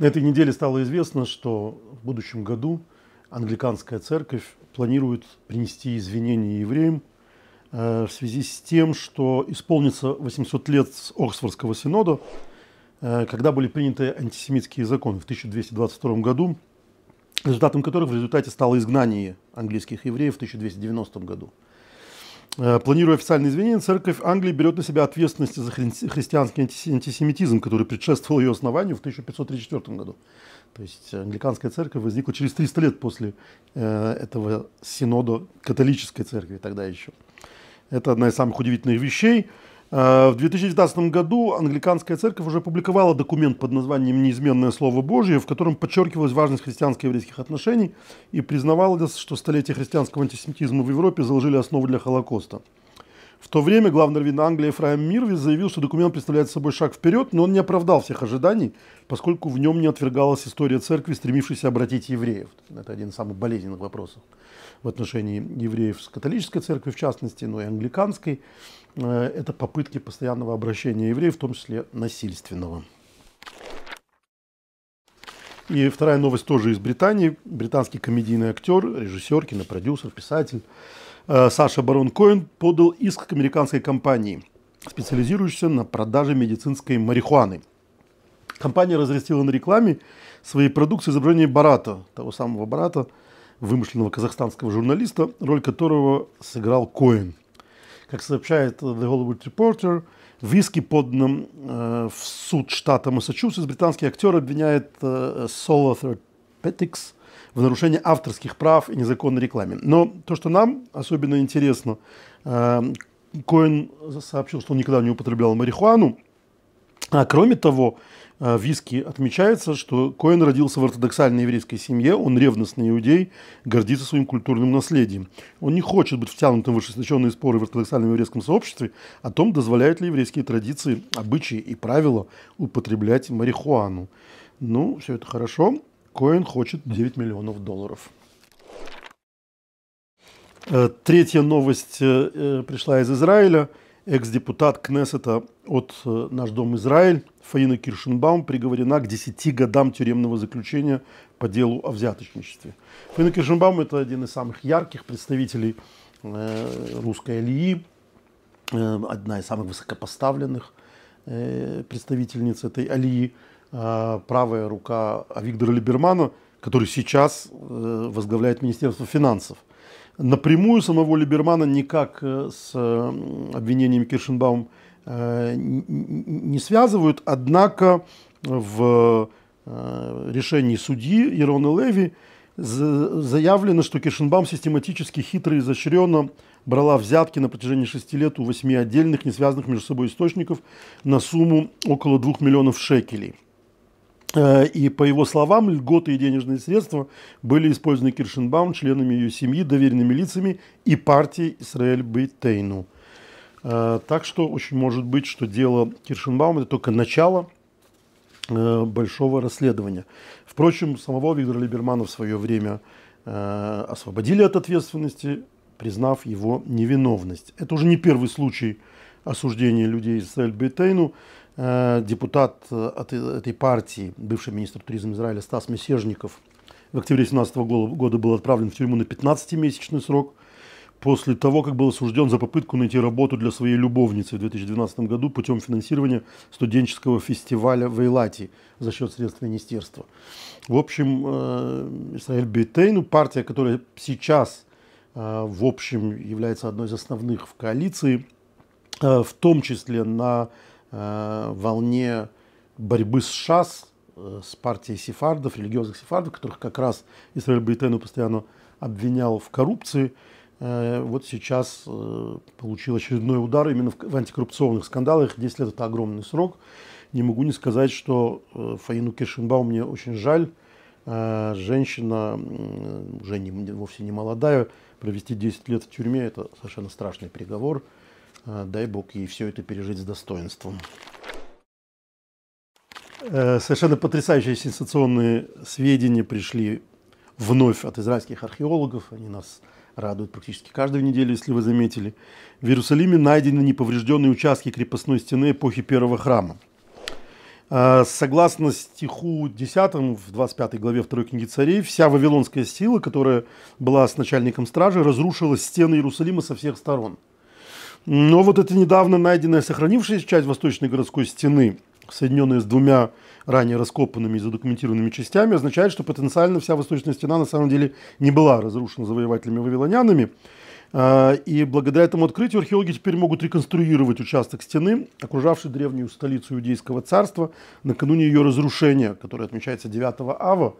На этой неделе стало известно, что в будущем году англиканская церковь планирует принести извинения евреям э, в связи с тем, что исполнится 800 лет с Оксфордского синода, э, когда были приняты антисемитские законы в 1222 году, результатом которых в результате стало изгнание английских евреев в 1290 году – Э, планируя официальные извинения, церковь Англии берет на себя ответственность за христианский антисемитизм, который предшествовал ее основанию в 1534 году. То есть англиканская церковь возникла через 300 лет после э, этого синода католической церкви тогда еще. Это одна из самых удивительных вещей. Э, в 2019 году англиканская церковь уже публиковала документ под названием «Неизменное Слово Божье», в котором подчеркивалась важность христианско-еврейских отношений и признавалось, что столетия христианского антисемитизма в Европе заложили основу для Холокоста. В то время главный раввин Англии Фраем Мирвис заявил, что документ представляет собой шаг вперед, но он не оправдал всех ожиданий, поскольку в нем не отвергалась история церкви, стремившейся обратить евреев. Это один из самых болезненных вопросов в отношении евреев с католической церкви, в частности, но и англиканской. Э, это попытки постоянного обращения евреев, в том числе насильственного. И вторая новость тоже из Британии. Британский комедийный актер, режиссер, кинопродюсер, писатель Э, Саша Барон Коэн подал иск к американской компании, специализирующейся на продаже медицинской марихуаны. Компания разрастила на рекламе своей продукции изображение Барата, того самого Барата, вымышленного казахстанского журналиста, роль которого сыграл Коэн. Как сообщает The Hollywood Reporter, в иске, поданном э, в суд штата Массачусетс, британский актер обвиняет э, Solar Therapeutics в нарушение авторских прав и незаконной рекламе. Но то, что нам особенно интересно, э, Коэн сообщил, что он никогда не употреблял марихуану. А кроме того, э, в Виске отмечается, что Коэн родился в ортодоксальной еврейской семье, он ревностный иудей, гордится своим культурным наследием. Он не хочет быть втянутым в вышесначенные споры в ортодоксальном еврейском сообществе о том, дозволяют ли еврейские традиции, обычаи и правила употреблять марихуану. Ну, все это хорошо. Коин хочет 9 миллионов долларов. Э, третья новость э, э, пришла из Израиля. Экс-депутат Кнессета от «Наш дом Израиль» Фаина Киршенбаум приговорена к 10 годам тюремного заключения по делу о взяточничестве. Фаина Киршенбаум – это один из самых ярких представителей русской алии, одна из самых высокопоставленных представительниц этой алии – Э, правая рука Виктора Либермана, который сейчас э, возглавляет Министерство финансов. Напрямую самого Либермана никак э, с обвинением Киршенбаум не связывают, однако в решении судьи Ирона Леви заявлено, что Кишенбаум систематически хитро и изощренно брала взятки на протяжении шести лет у восьми отдельных, не связанных между собой источников на сумму около двух миллионов шекелей – Э, и по его словам, льготы и денежные средства были использованы Киршенбаум, членами ее семьи, доверенными лицами и партией Израиль Бейтейну. Э, так что очень может быть, что дело Киршенбаума – это только начало э, большого расследования. Впрочем, самого Виктора Либермана в свое время освободили от ответственности, признав его невиновность. Это уже не первый случай, осуждение людей Израиль Бейтейну, э, депутат э, от э, этой партии, бывший министр туризма Израиля Стас Месежников, в октябре 2017 года был отправлен в тюрьму на 15-месячный срок после того, как был осужден за попытку найти работу для своей любовницы в 2012 году путем финансирования студенческого фестиваля в Эйлате за счет средств министерства. В общем, Израиль Бейтейну, партия, которая сейчас в общем является одной из основных в коалиции – Э, в том числе на э, волне борьбы с ШАС, э, с партией сефардов, религиозных сефардов, которых как раз Израиль Бейтену постоянно обвинял в коррупции. Вот сейчас получил очередной удар именно в, антикоррупционных скандалах. 10 лет – это огромный срок. Не могу не сказать, что Фаину Киршенбаум мне очень жаль. Женщина, уже не, вовсе не молодая, провести 10 лет в тюрьме – это совершенно страшный приговор – а, дай бог ей все это пережить с достоинством. Э, совершенно потрясающие сенсационные сведения пришли вновь от израильских археологов. Они нас радуют практически каждую неделю, если вы заметили. В Иерусалиме найдены неповрежденные участки крепостной стены эпохи первого храма. А, согласно стиху 10 в 25 главе второй книги царей, вся вавилонская сила, которая была с начальником стражи, разрушила стены Иерусалима со всех сторон – но вот эта недавно найденная сохранившаяся часть восточной городской стены, соединенная с двумя ранее раскопанными и задокументированными частями, означает, что потенциально вся восточная стена на самом деле не была разрушена завоевателями-вавилонянами. А, и благодаря этому открытию археологи теперь могут реконструировать участок стены, окружавший древнюю столицу Иудейского царства накануне ее разрушения, которое отмечается 9 ава,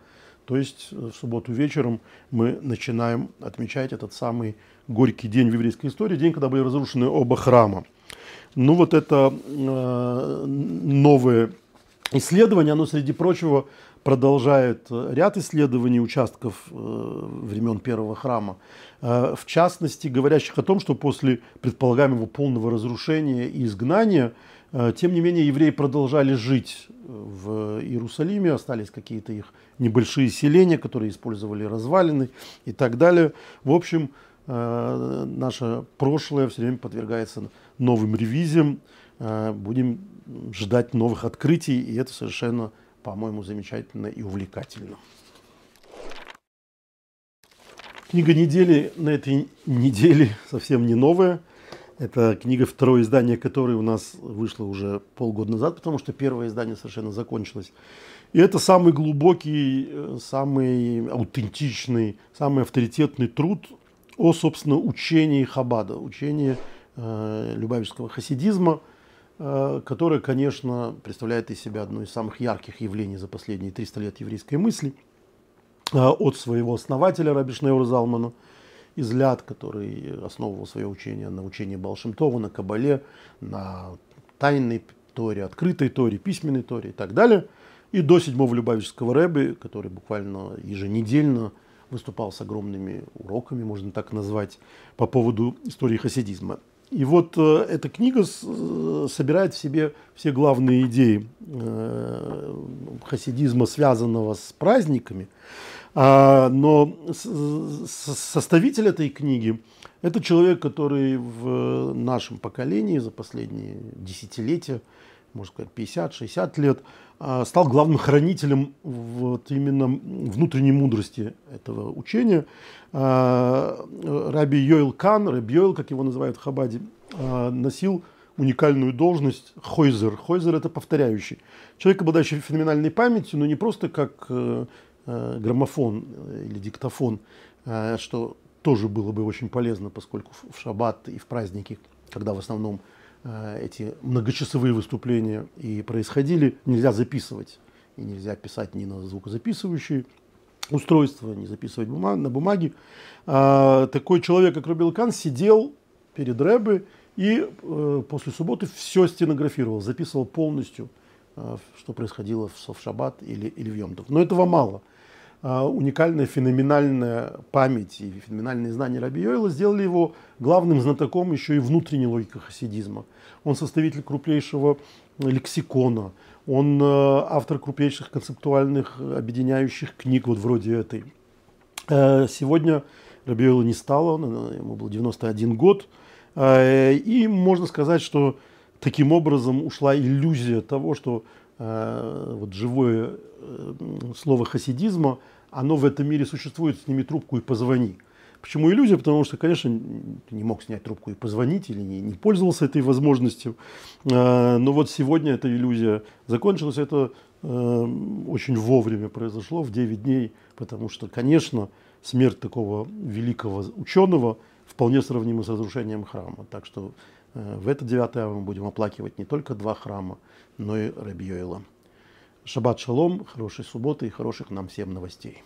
то есть э, в субботу вечером мы начинаем отмечать этот самый горький день в еврейской истории, день, когда были разрушены оба храма. Ну вот это э, новое исследование, оно, среди прочего, продолжает э, ряд исследований участков э, времен первого храма, э, в частности, говорящих о том, что после предполагаемого полного разрушения и изгнания, тем не менее, евреи продолжали жить в Иерусалиме, остались какие-то их небольшие селения, которые использовали развалины и так далее. В общем, наше прошлое все время подвергается новым ревизиям, будем ждать новых открытий, и это совершенно по-моему, замечательно и увлекательно. Книга недели на этой неделе совсем не новая. Это книга второе издание, которое у нас вышло уже полгода назад, потому что первое издание совершенно закончилось. И это самый глубокий, самый аутентичный, самый авторитетный труд о, собственно, учении Хабада, учении э, любавического хасидизма – Э, которая, конечно, представляет из себя одно из самых ярких явлений за последние 300 лет еврейской мысли э, от своего основателя Раби Шнеура Залмана из Ляд, который основывал свое учение на учении Балшемтова, на Кабале, на тайной Торе, открытой Торе, письменной Торе и так далее, и до седьмого Любавического Рэбби, который буквально еженедельно выступал с огромными уроками, можно так назвать, по поводу истории хасидизма. И вот э, эта книга с, э, собирает в себе все главные идеи э, хасидизма, связанного с праздниками. А, но с, с, составитель этой книги – это человек, который в нашем поколении за последние десятилетия можно сказать, 50-60 лет, а, стал главным хранителем вот именно внутренней мудрости этого учения. А, Раби Йоэл Кан, Раби Йоэл, как его называют в Хабаде, а, носил уникальную должность Хойзер. Хойзер – это повторяющий. Человек, обладающий феноменальной памятью, но не просто как э, э, граммофон или диктофон, что тоже было бы очень полезно, поскольку в шаббат и в праздники, когда в основном – Э, эти многочасовые выступления и происходили, нельзя записывать. И нельзя писать ни на звукозаписывающие устройства, не записывать бумаг, на бумаге. А, такой человек, как Рубилкан, сидел перед Рэбе и э, после субботы все стенографировал, записывал полностью, э, что происходило в, в шаббат или, или в Йомтов. Но этого мало – а, уникальная феноменальная память и феноменальные знания Раби Йойла сделали его главным знатоком еще и внутренней логики хасидизма. Он составитель крупнейшего лексикона, он э, автор крупнейших концептуальных объединяющих книг вот вроде этой. Э, сегодня Раби Йойла не стало, э, ему был 91 год, и можно сказать, что таким образом ушла иллюзия того, что Э, вот живое э, слово хасидизма, оно в этом мире существует, сними трубку и позвони. Почему иллюзия? Потому что, конечно, ты не мог снять трубку и позвонить, или не, не пользовался этой возможностью. Э, но вот сегодня эта иллюзия закончилась, это очень вовремя произошло, в 9 дней, потому что, конечно, смерть такого великого ученого вполне сравнима с разрушением храма. Так что Э, в это 9 мы будем оплакивать не только два храма, но и Раби Йоэла. Шаббат шалом, хорошей субботы и хороших нам всем новостей.